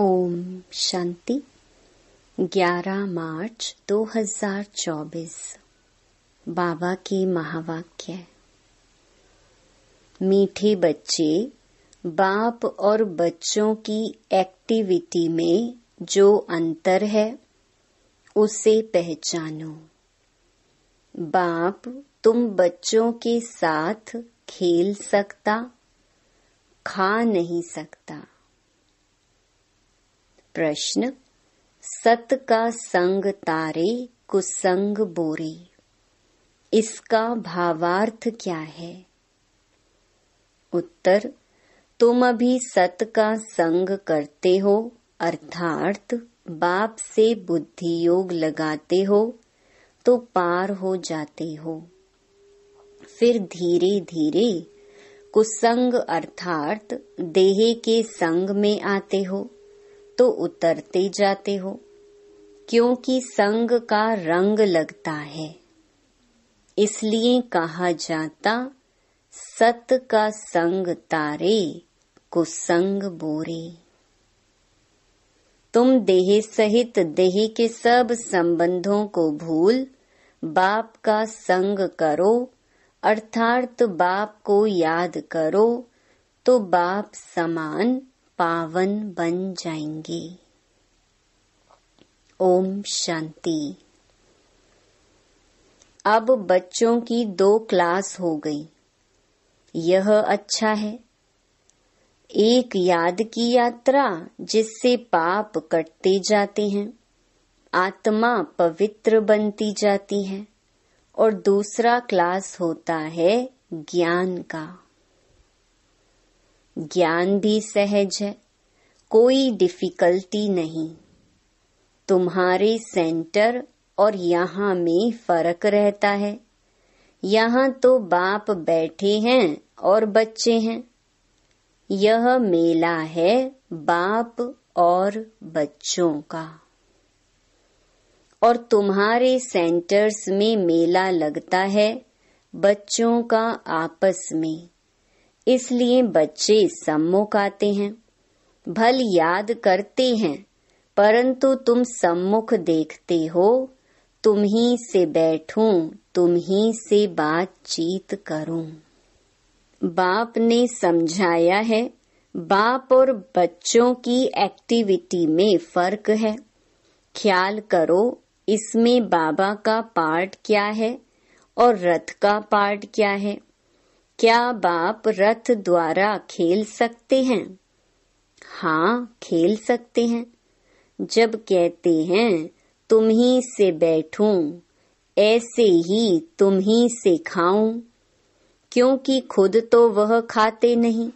ओम शांति 11 मार्च 2024 बाबा के महावाक्य मीठे बच्चे बाप और बच्चों की एक्टिविटी में जो अंतर है उसे पहचानो बाप तुम बच्चों के साथ खेल सकता खा नहीं सकता प्रश्न सत का संग तारे कुसंग बोरे इसका भावार्थ क्या है उत्तर तुम अभी सत का संग करते हो अर्थात बाप से बुद्धि योग लगाते हो तो पार हो जाते हो फिर धीरे धीरे कुसंग अर्थात देह के संग में आते हो तो उतरते जाते हो क्योंकि संग का रंग लगता है इसलिए कहा जाता सत का संग तारे को संग बोरे तुम देह सहित देह के सब संबंधों को भूल बाप का संग करो अर्थात बाप को याद करो तो बाप समान पावन बन जाएंगे ओम शांति अब बच्चों की दो क्लास हो गई यह अच्छा है एक याद की यात्रा जिससे पाप कटते जाते हैं आत्मा पवित्र बनती जाती है और दूसरा क्लास होता है ज्ञान का ज्ञान भी सहज है कोई डिफिकल्टी नहीं तुम्हारे सेंटर और यहाँ में फर्क रहता है यहाँ तो बाप बैठे हैं और बच्चे हैं यह मेला है बाप और बच्चों का और तुम्हारे सेंटर्स में मेला लगता है बच्चों का आपस में इसलिए बच्चे सम्मुख आते हैं भल याद करते हैं परंतु तुम सम्मुख देखते हो तुम ही से बैठूं तुम ही से बातचीत करूं बाप ने समझाया है बाप और बच्चों की एक्टिविटी में फर्क है ख्याल करो इसमें बाबा का पार्ट क्या है और रथ का पार्ट क्या है क्या बाप रथ द्वारा खेल सकते हैं हाँ खेल सकते हैं जब कहते हैं तुम ही से बैठूं ऐसे ही तुम ही से खाऊं क्योंकि खुद तो वह खाते नहीं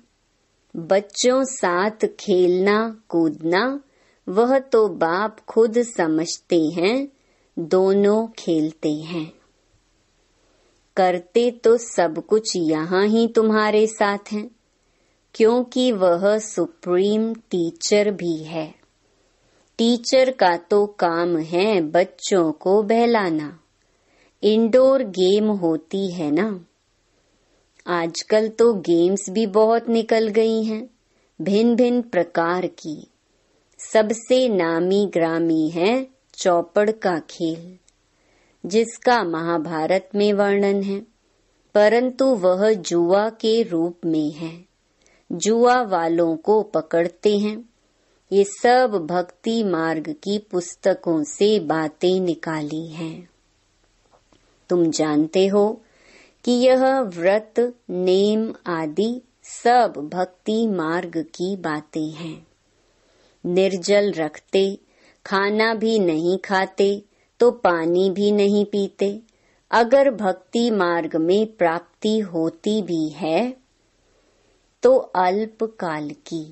बच्चों साथ खेलना कूदना वह तो बाप खुद समझते हैं दोनों खेलते हैं करते तो सब कुछ यहाँ ही तुम्हारे साथ हैं क्योंकि वह सुप्रीम टीचर भी है टीचर का तो काम है बच्चों को बहलाना इंडोर गेम होती है ना आजकल तो गेम्स भी बहुत निकल गई हैं भिन्न भिन्न प्रकार की सबसे नामी ग्रामी है चौपड़ का खेल जिसका महाभारत में वर्णन है परंतु वह जुआ के रूप में है जुआ वालों को पकड़ते हैं ये सब भक्ति मार्ग की पुस्तकों से बातें निकाली हैं तुम जानते हो कि यह व्रत नेम आदि सब भक्ति मार्ग की बातें हैं निर्जल रखते खाना भी नहीं खाते तो पानी भी नहीं पीते अगर भक्ति मार्ग में प्राप्ति होती भी है तो अल्प काल की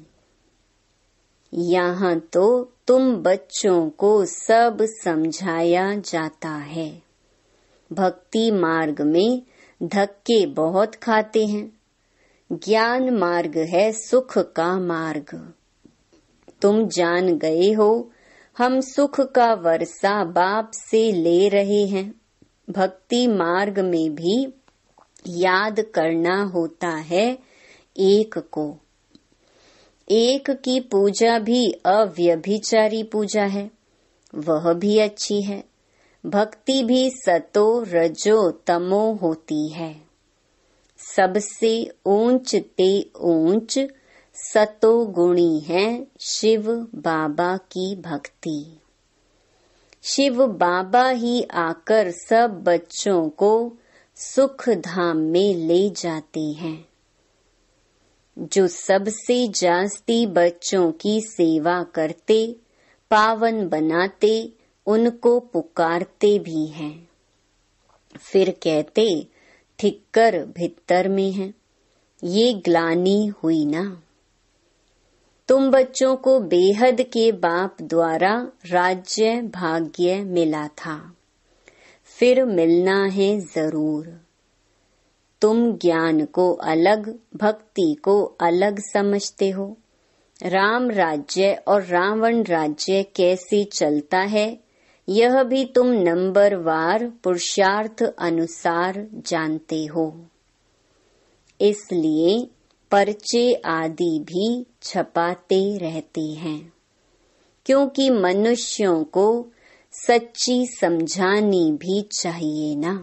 यहाँ तो तुम बच्चों को सब समझाया जाता है भक्ति मार्ग में धक्के बहुत खाते हैं ज्ञान मार्ग है सुख का मार्ग तुम जान गए हो हम सुख का वर्षा बाप से ले रहे हैं भक्ति मार्ग में भी याद करना होता है एक को एक की पूजा भी अव्यभिचारी पूजा है वह भी अच्छी है भक्ति भी सतो रजो तमो होती है सबसे ऊंच ते ऊंच गुणी है शिव बाबा की भक्ति शिव बाबा ही आकर सब बच्चों को सुख धाम में ले जाते हैं जो सबसे जास्ती बच्चों की सेवा करते पावन बनाते उनको पुकारते भी हैं फिर कहते ठिक्कर भितर में है ये ग्लानी हुई ना तुम बच्चों को बेहद के बाप द्वारा राज्य भाग्य मिला था फिर मिलना है जरूर तुम ज्ञान को अलग भक्ति को अलग समझते हो राम राज्य और रावण राज्य कैसे चलता है यह भी तुम नंबर वार पुरुषार्थ अनुसार जानते हो इसलिए पर्चे आदि भी छपाते रहते हैं क्योंकि मनुष्यों को सच्ची समझानी भी चाहिए ना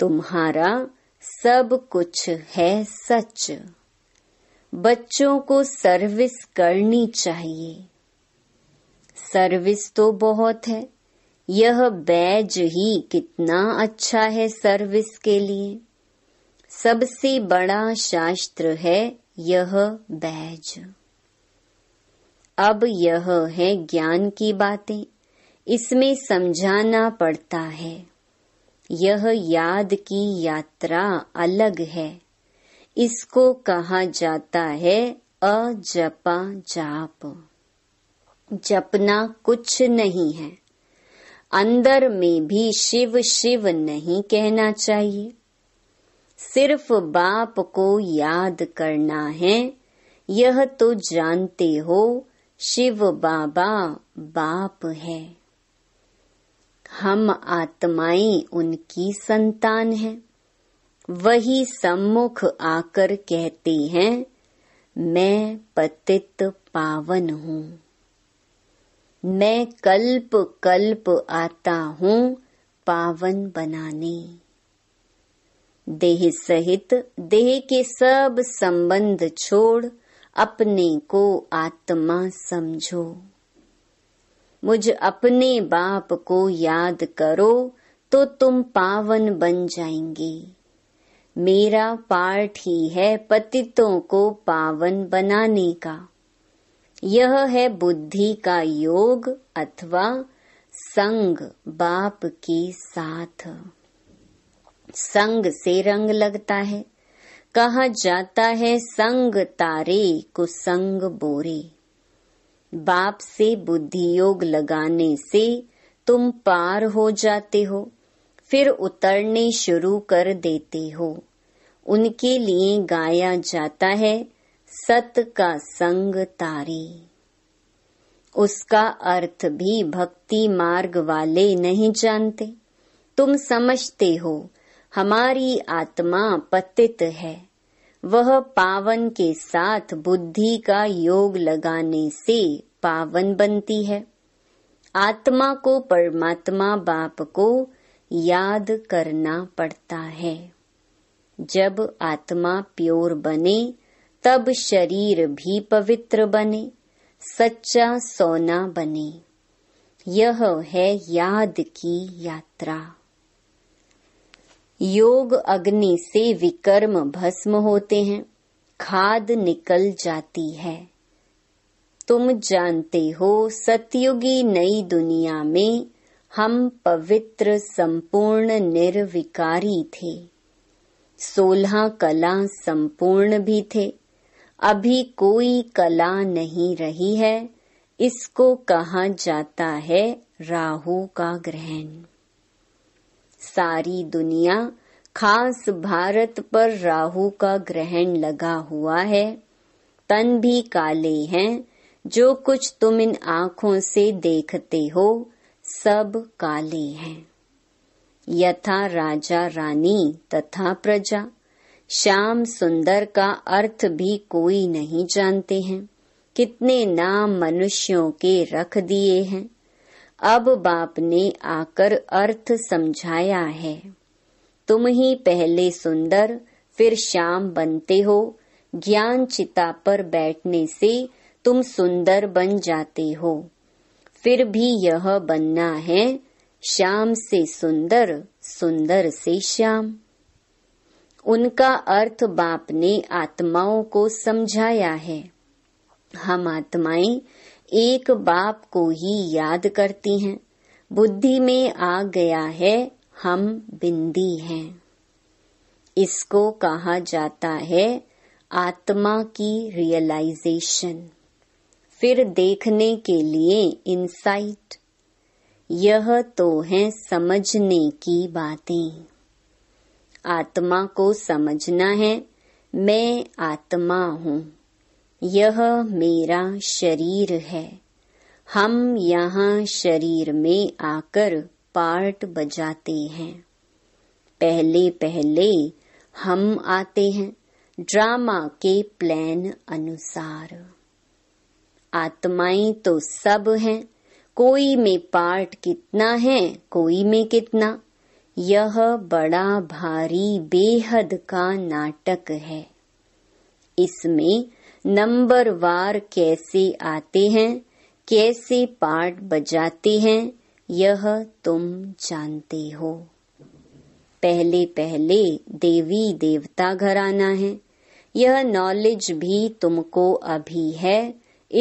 तुम्हारा सब कुछ है सच बच्चों को सर्विस करनी चाहिए सर्विस तो बहुत है यह बैज ही कितना अच्छा है सर्विस के लिए सबसे बड़ा शास्त्र है यह बैज अब यह है ज्ञान की बातें इसमें समझाना पड़ता है यह याद की यात्रा अलग है इसको कहा जाता है अजपा जाप जपना कुछ नहीं है अंदर में भी शिव शिव नहीं कहना चाहिए सिर्फ बाप को याद करना है यह तो जानते हो शिव बाबा बाप है हम आत्माएं उनकी संतान हैं वही सम्मुख आकर कहते हैं मैं पतित पावन हूँ मैं कल्प कल्प आता हूँ पावन बनाने देह सहित देह के सब संबंध छोड़ अपने को आत्मा समझो मुझ अपने बाप को याद करो तो तुम पावन बन जाएंगे मेरा पाठ ही है पतितों को पावन बनाने का यह है बुद्धि का योग अथवा संग बाप के साथ संग से रंग लगता है कहा जाता है संग तारे संग बोरे बाप से बुद्धि योग लगाने से तुम पार हो जाते हो फिर उतरने शुरू कर देते हो उनके लिए गाया जाता है सत का संग तारे उसका अर्थ भी भक्ति मार्ग वाले नहीं जानते तुम समझते हो हमारी आत्मा पतित है वह पावन के साथ बुद्धि का योग लगाने से पावन बनती है आत्मा को परमात्मा बाप को याद करना पड़ता है जब आत्मा प्योर बने तब शरीर भी पवित्र बने सच्चा सोना बने यह है याद की यात्रा योग अग्नि से विकर्म भस्म होते हैं खाद निकल जाती है तुम जानते हो सतयुगी नई दुनिया में हम पवित्र संपूर्ण निर्विकारी थे सोलह कला संपूर्ण भी थे अभी कोई कला नहीं रही है इसको कहा जाता है राहु का ग्रहण सारी दुनिया खास भारत पर राहु का ग्रहण लगा हुआ है तन भी काले हैं जो कुछ तुम इन आंखों से देखते हो सब काले हैं यथा राजा रानी तथा प्रजा श्याम सुंदर का अर्थ भी कोई नहीं जानते हैं कितने नाम मनुष्यों के रख दिए हैं अब बाप ने आकर अर्थ समझाया है तुम ही पहले सुंदर फिर श्याम बनते हो ज्ञान चिता पर बैठने से तुम सुंदर बन जाते हो फिर भी यह बनना है श्याम से सुंदर सुंदर से श्याम उनका अर्थ बाप ने आत्माओं को समझाया है हम आत्माएं एक बाप को ही याद करती हैं बुद्धि में आ गया है हम बिंदी हैं इसको कहा जाता है आत्मा की रियलाइजेशन फिर देखने के लिए इनसाइट यह तो है समझने की बातें आत्मा को समझना है मैं आत्मा हूँ यह मेरा शरीर है हम यहाँ शरीर में आकर पार्ट बजाते हैं पहले पहले हम आते हैं ड्रामा के प्लान अनुसार आत्माएं तो सब हैं कोई में पार्ट कितना है कोई में कितना यह बड़ा भारी बेहद का नाटक है इसमें नंबर वार कैसी आती हैं कैसी पार्ट बजाती हैं यह तुम जानते हो पहले पहले देवी देवता घर आना है यह नॉलेज भी तुमको अभी है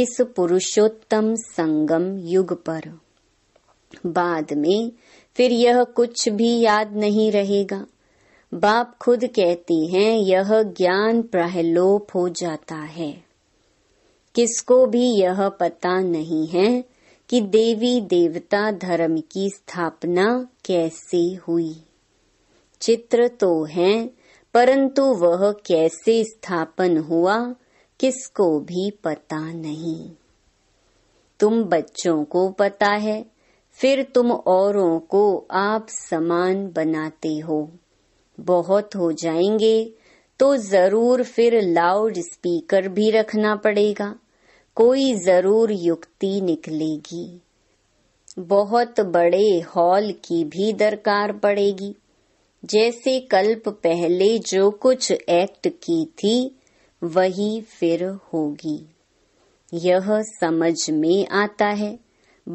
इस पुरुषोत्तम संगम युग पर बाद में फिर यह कुछ भी याद नहीं रहेगा बाप खुद कहती हैं यह ज्ञान प्रहलोप हो जाता है किसको भी यह पता नहीं है कि देवी देवता धर्म की स्थापना कैसे हुई चित्र तो है परंतु वह कैसे स्थापन हुआ किसको भी पता नहीं तुम बच्चों को पता है फिर तुम औरों को आप समान बनाते हो बहुत हो जाएंगे तो जरूर फिर लाउड स्पीकर भी रखना पड़ेगा कोई जरूर युक्ति निकलेगी बहुत बड़े हॉल की भी दरकार पड़ेगी जैसे कल्प पहले जो कुछ एक्ट की थी वही फिर होगी यह समझ में आता है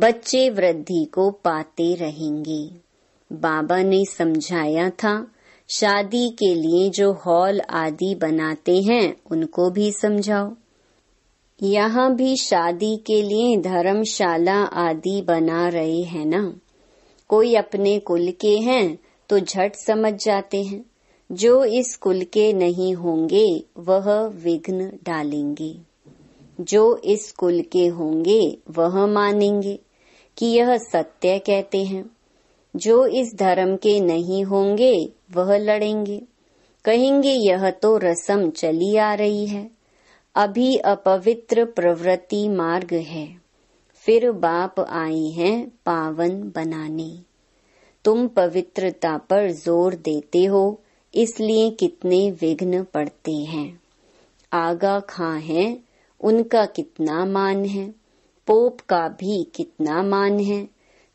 बच्चे वृद्धि को पाते रहेंगे बाबा ने समझाया था शादी के लिए जो हॉल आदि बनाते हैं उनको भी समझाओ यहाँ भी शादी के लिए धर्मशाला आदि बना रहे हैं ना कोई अपने कुल के हैं तो झट समझ जाते हैं जो इस कुल के नहीं होंगे वह विघ्न डालेंगे जो इस कुल के होंगे वह मानेंगे कि यह सत्य कहते हैं जो इस धर्म के नहीं होंगे वह लड़ेंगे कहेंगे यह तो रसम चली आ रही है अभी अपवित्र प्रवृत्ति मार्ग है फिर बाप आई हैं पावन बनाने तुम पवित्रता पर जोर देते हो इसलिए कितने विघ्न पड़ते हैं आगा खां हैं उनका कितना मान है पोप का भी कितना मान है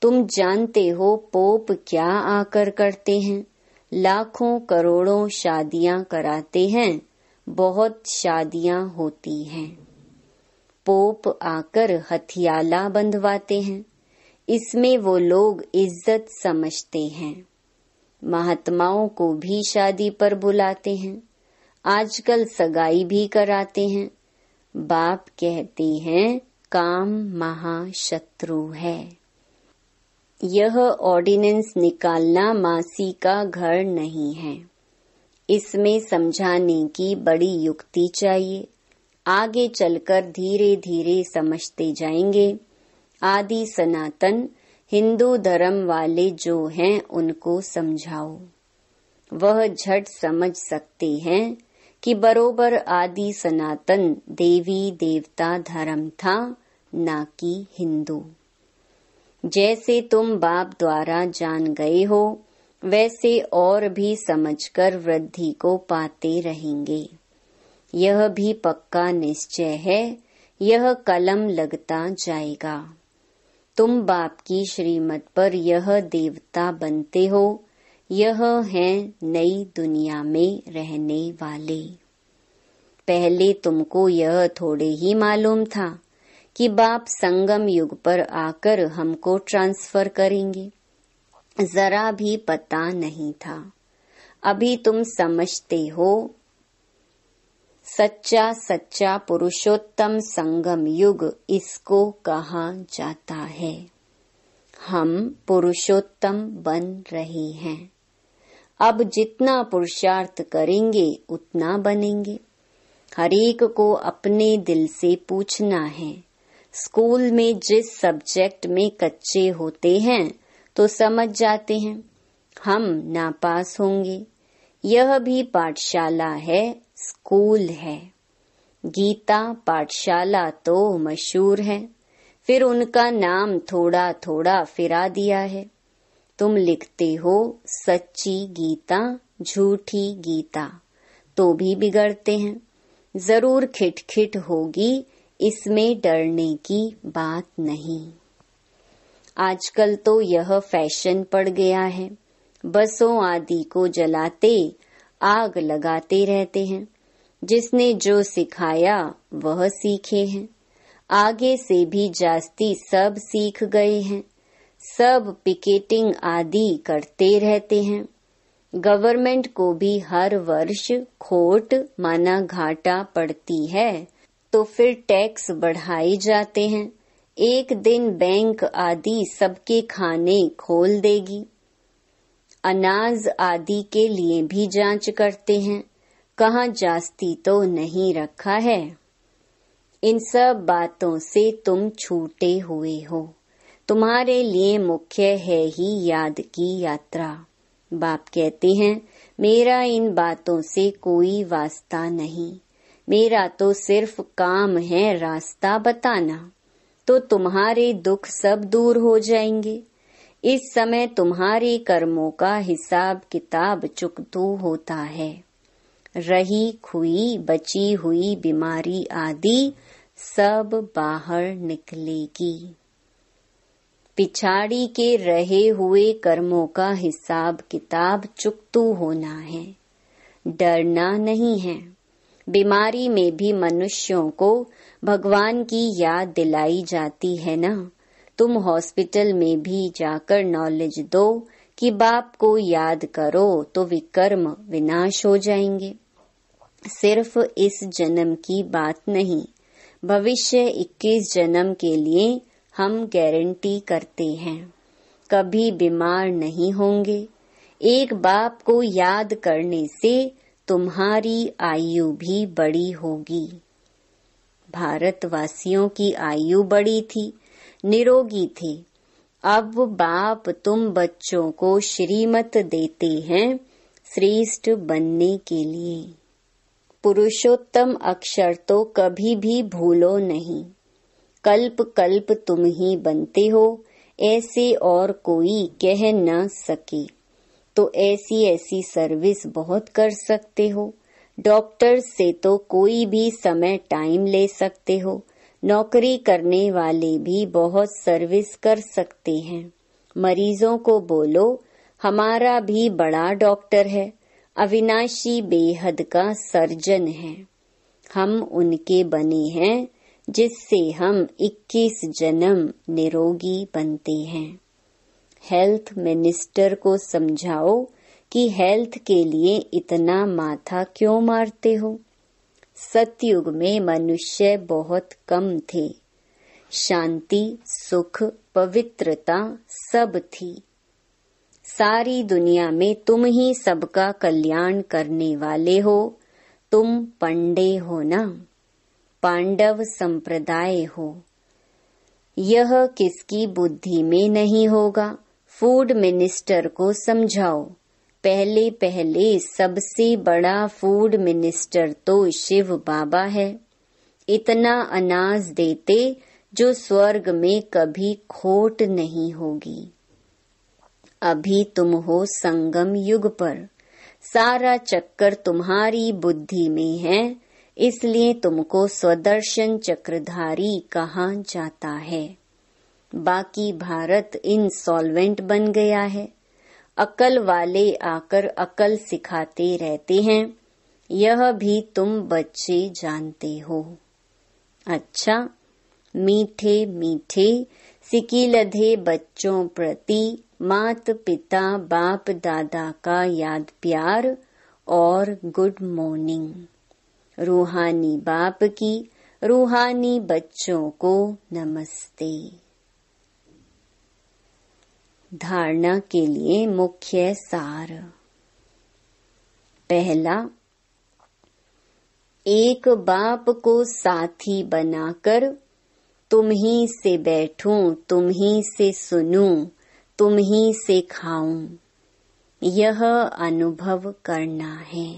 तुम जानते हो पोप क्या आकर करते हैं लाखों करोड़ों शादियां कराते हैं बहुत शादियां होती हैं पोप आकर हथियाला बंधवाते हैं इसमें वो लोग इज्जत समझते हैं महात्माओं को भी शादी पर बुलाते हैं आजकल सगाई भी कराते हैं बाप कहते हैं काम महाशत्रु है यह ऑर्डिनेंस निकालना मासी का घर नहीं है इसमें समझाने की बड़ी युक्ति चाहिए आगे चलकर धीरे धीरे समझते जाएंगे आदि सनातन हिंदू धर्म वाले जो हैं उनको समझाओ वह झट समझ सकते हैं कि बरोबर आदि सनातन देवी देवता धर्म था ना कि हिंदू जैसे तुम बाप द्वारा जान गए हो वैसे और भी समझकर वृद्धि को पाते रहेंगे यह भी पक्का निश्चय है यह कलम लगता जाएगा तुम बाप की श्रीमत पर यह देवता बनते हो यह है नई दुनिया में रहने वाले पहले तुमको यह थोड़े ही मालूम था कि बाप संगम युग पर आकर हमको ट्रांसफर करेंगे जरा भी पता नहीं था अभी तुम समझते हो सच्चा सच्चा पुरुषोत्तम संगम युग इसको कहा जाता है हम पुरुषोत्तम बन रहे हैं अब जितना पुरुषार्थ करेंगे उतना बनेंगे हरेक को अपने दिल से पूछना है स्कूल में जिस सब्जेक्ट में कच्चे होते हैं तो समझ जाते हैं हम नापास होंगे यह भी पाठशाला है स्कूल है गीता पाठशाला तो मशहूर है फिर उनका नाम थोड़ा थोड़ा फिरा दिया है तुम लिखते हो सच्ची गीता झूठी गीता तो भी बिगड़ते हैं जरूर खिटखिट होगी इसमें डरने की बात नहीं आजकल तो यह फैशन पड़ गया है बसों आदि को जलाते आग लगाते रहते हैं जिसने जो सिखाया वह सीखे हैं आगे से भी जास्ती सब सीख गए हैं सब पिकेटिंग आदि करते रहते हैं गवर्नमेंट को भी हर वर्ष खोट माना घाटा पड़ती है तो फिर टैक्स बढ़ाए जाते हैं एक दिन बैंक आदि सबके खाने खोल देगी अनाज आदि के लिए भी जांच करते हैं कहा जास्ती तो नहीं रखा है इन सब बातों से तुम छूटे हुए हो तुम्हारे लिए मुख्य है ही याद की यात्रा बाप कहते हैं मेरा इन बातों से कोई वास्ता नहीं मेरा तो सिर्फ काम है रास्ता बताना तो तुम्हारे दुख सब दूर हो जाएंगे इस समय तुम्हारे कर्मों का हिसाब किताब चुकतू होता है रही खुई बची हुई बीमारी आदि सब बाहर निकलेगी पिछाड़ी के रहे हुए कर्मों का हिसाब किताब चुकतू होना है डरना नहीं है बीमारी में भी मनुष्यों को भगवान की याद दिलाई जाती है ना तुम हॉस्पिटल में भी जाकर नॉलेज दो कि बाप को याद करो तो विकर्म विनाश हो जाएंगे सिर्फ इस जन्म की बात नहीं भविष्य 21 जन्म के लिए हम गारंटी करते हैं कभी बीमार नहीं होंगे एक बाप को याद करने से तुम्हारी आयु भी बड़ी होगी भारतवासियों की आयु बड़ी थी निरोगी थी अब बाप तुम बच्चों को श्रीमत देते हैं श्रेष्ठ बनने के लिए पुरुषोत्तम अक्षर तो कभी भी भूलो नहीं कल्प कल्प तुम ही बनते हो ऐसे और कोई कह न सके तो ऐसी ऐसी सर्विस बहुत कर सकते हो डॉक्टर से तो कोई भी समय टाइम ले सकते हो नौकरी करने वाले भी बहुत सर्विस कर सकते हैं मरीजों को बोलो हमारा भी बड़ा डॉक्टर है अविनाशी बेहद का सर्जन है हम उनके बने हैं जिससे हम 21 जन्म निरोगी बनते हैं हेल्थ मिनिस्टर को समझाओ कि हेल्थ के लिए इतना माथा क्यों मारते हो सतयुग में मनुष्य बहुत कम थे शांति सुख पवित्रता सब थी सारी दुनिया में तुम ही सबका कल्याण करने वाले हो तुम पंडे हो ना पांडव संप्रदाय हो यह किसकी बुद्धि में नहीं होगा फूड मिनिस्टर को समझाओ पहले पहले सबसे बड़ा फूड मिनिस्टर तो शिव बाबा है इतना अनाज देते जो स्वर्ग में कभी खोट नहीं होगी अभी तुम हो संगम युग पर सारा चक्कर तुम्हारी बुद्धि में है इसलिए तुमको स्वदर्शन चक्रधारी कहा जाता है बाकी भारत इनसॉल्वेंट बन गया है अकल वाले आकर अकल सिखाते रहते हैं यह भी तुम बच्चे जानते हो अच्छा मीठे मीठे सिकीलधे बच्चों प्रति मात पिता बाप दादा का याद प्यार और गुड मॉर्निंग रूहानी बाप की रूहानी बच्चों को नमस्ते धारणा के लिए मुख्य सार पहला एक बाप को साथी बनाकर तुम ही से बैठूं तुम ही से सुनूं तुम ही से खाऊं यह अनुभव करना है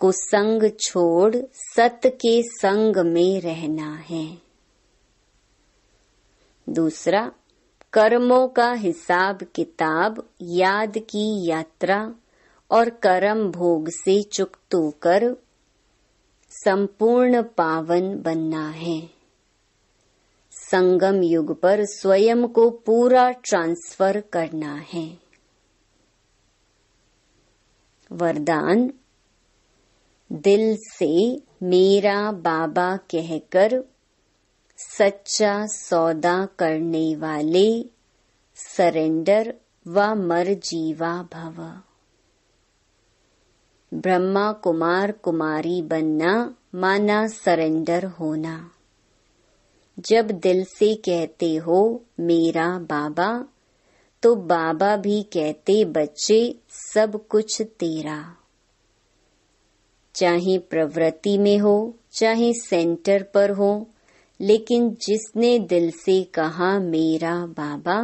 कुसंग छोड़ सत के संग में रहना है दूसरा कर्मों का हिसाब किताब याद की यात्रा और कर्म भोग से चुक्त होकर संपूर्ण पावन बनना है संगम युग पर स्वयं को पूरा ट्रांसफर करना है वरदान दिल से मेरा बाबा कहकर सच्चा सौदा करने वाले सरेंडर व मर जीवा भव ब्रह्मा कुमार कुमारी बनना माना सरेंडर होना जब दिल से कहते हो मेरा बाबा तो बाबा भी कहते बच्चे सब कुछ तेरा चाहे प्रवृत्ति में हो चाहे सेंटर पर हो लेकिन जिसने दिल से कहा मेरा बाबा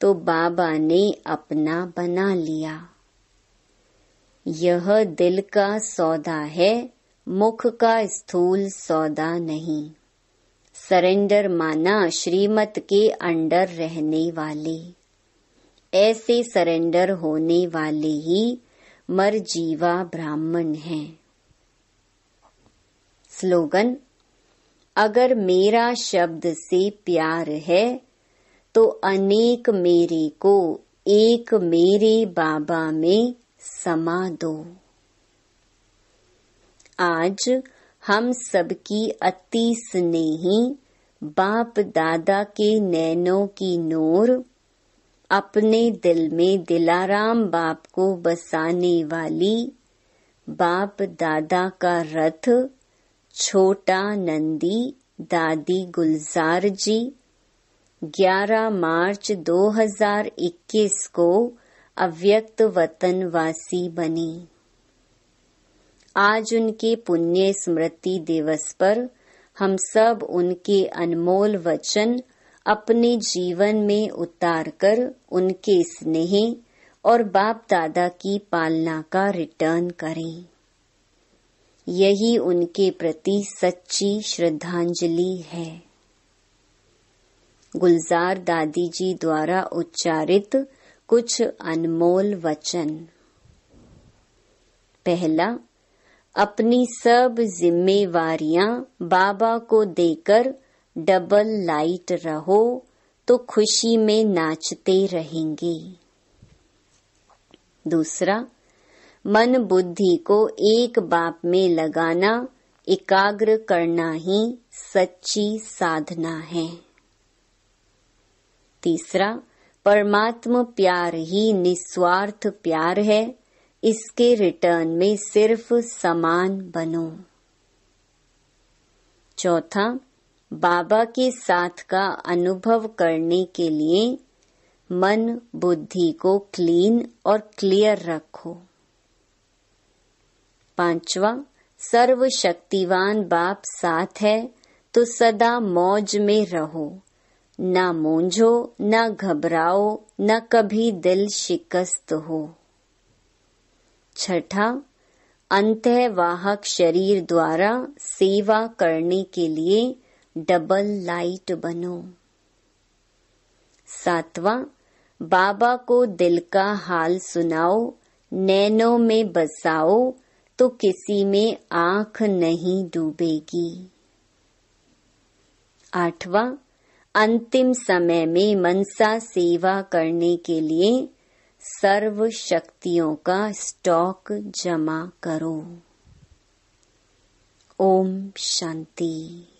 तो बाबा ने अपना बना लिया यह दिल का सौदा है मुख का स्थूल सौदा नहीं सरेंडर माना श्रीमत के अंडर रहने वाले ऐसे सरेंडर होने वाले ही मर जीवा ब्राह्मण हैं स्लोगन अगर मेरा शब्द से प्यार है तो अनेक मेरे को एक मेरे बाबा में समा दो आज हम सबकी अति स्नेही बाप दादा के नैनों की नोर अपने दिल में दिलाराम बाप को बसाने वाली बाप दादा का रथ छोटा नंदी दादी गुलजार जी 11 मार्च 2021 को अव्यक्त वतन वासी बनी आज उनके पुण्य स्मृति दिवस पर हम सब उनके अनमोल वचन अपने जीवन में उतार कर उनके स्नेह और बाप दादा की पालना का रिटर्न करें यही उनके प्रति सच्ची श्रद्धांजलि है गुलजार दादी जी द्वारा उच्चारित कुछ अनमोल वचन पहला अपनी सब जिम्मेवारियां बाबा को देकर डबल लाइट रहो तो खुशी में नाचते रहेंगे दूसरा मन बुद्धि को एक बाप में लगाना एकाग्र करना ही सच्ची साधना है तीसरा परमात्म प्यार ही निस्वार्थ प्यार है इसके रिटर्न में सिर्फ समान बनो चौथा बाबा के साथ का अनुभव करने के लिए मन बुद्धि को क्लीन और क्लियर रखो पांचवा सर्वशक्तिवान बाप साथ है तो सदा मौज में रहो ना मोझो ना घबराओ ना कभी दिल शिकस्त हो छठा वाहक शरीर द्वारा सेवा करने के लिए डबल लाइट बनो सातवा बाबा को दिल का हाल सुनाओ नैनों में बसाओ तो किसी में आंख नहीं डूबेगी आठवां अंतिम समय में मनसा सेवा करने के लिए सर्व शक्तियों का स्टॉक जमा करो ओम शांति